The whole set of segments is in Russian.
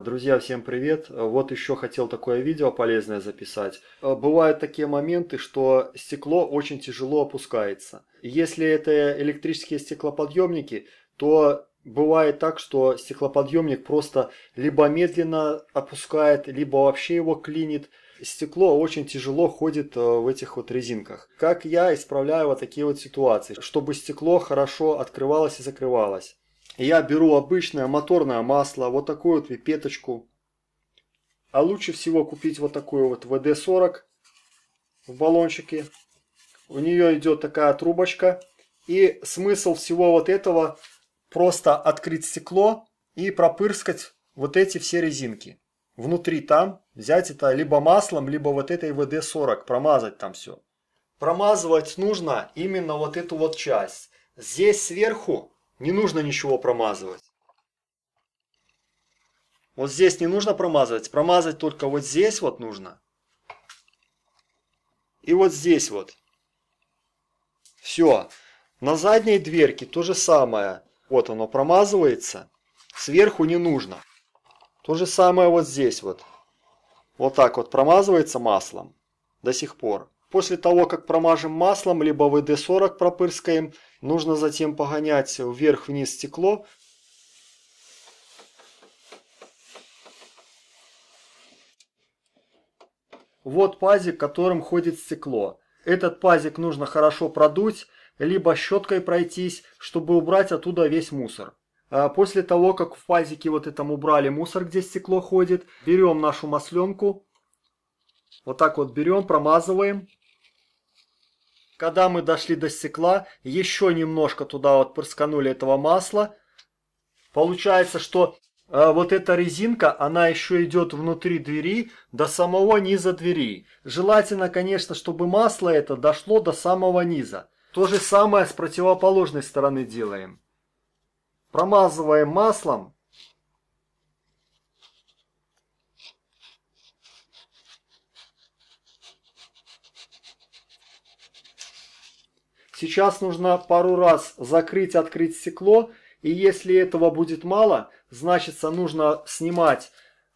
Друзья, всем привет! Вот еще хотел такое видео полезное записать. Э, бывают такие моменты, что стекло очень тяжело опускается. Если это электрические стеклоподъемники, то бывает так, что стеклоподъемник просто либо медленно опускает, либо вообще его клинит. Стекло очень тяжело ходит э, в этих вот резинках. Как я исправляю вот такие вот ситуации, чтобы стекло хорошо открывалось и закрывалось? Я беру обычное моторное масло, вот такую вот пипеточку. А лучше всего купить вот такую вот ВД-40 в баллончике. У нее идет такая трубочка. И смысл всего вот этого просто открыть стекло и пропырскать вот эти все резинки. Внутри там взять это либо маслом, либо вот этой ВД-40, промазать там все. Промазывать нужно именно вот эту вот часть. Здесь сверху не нужно ничего промазывать. Вот здесь не нужно промазывать. Промазать только вот здесь вот нужно. И вот здесь вот. Все. На задней дверке то же самое. Вот оно промазывается. Сверху не нужно. То же самое вот здесь вот. Вот так вот промазывается маслом до сих пор. После того, как промажем маслом, либо ВД-40 пропырскаем, нужно затем погонять вверх-вниз стекло, Вот пазик, которым ходит стекло. Этот пазик нужно хорошо продуть, либо щеткой пройтись, чтобы убрать оттуда весь мусор. А после того, как в пазике вот этом убрали мусор, где стекло ходит, берем нашу масленку, вот так вот берем, промазываем. Когда мы дошли до стекла, еще немножко туда вот прысканули этого масла. Получается, что э, вот эта резинка, она еще идет внутри двери до самого низа двери. Желательно, конечно, чтобы масло это дошло до самого низа. То же самое с противоположной стороны делаем. Промазываем маслом Сейчас нужно пару раз закрыть-открыть стекло, и если этого будет мало, значит, нужно снимать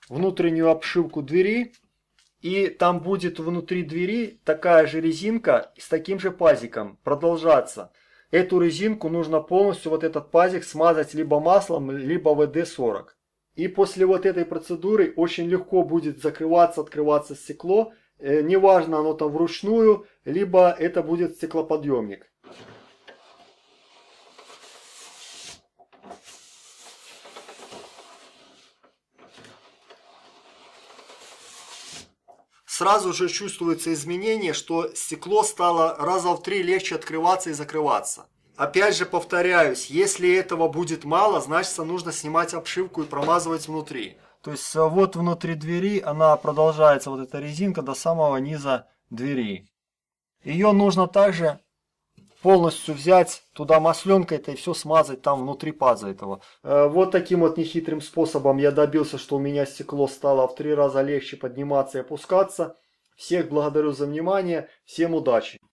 внутреннюю обшивку двери, и там будет внутри двери такая же резинка с таким же пазиком продолжаться. Эту резинку нужно полностью, вот этот пазик, смазать либо маслом, либо ВД-40. И после вот этой процедуры очень легко будет закрываться, открываться стекло, э, неважно оно там вручную, либо это будет стеклоподъемник. сразу же чувствуется изменение, что стекло стало раза в три легче открываться и закрываться. Опять же повторяюсь, если этого будет мало, значит нужно снимать обшивку и промазывать внутри. То есть вот внутри двери она продолжается, вот эта резинка, до самого низа двери. Ее нужно также полностью взять, туда масленкой это и все смазать там внутри паза этого. Э, вот таким вот нехитрым способом я добился, что у меня стекло стало в три раза легче подниматься и опускаться. Всех благодарю за внимание, всем удачи!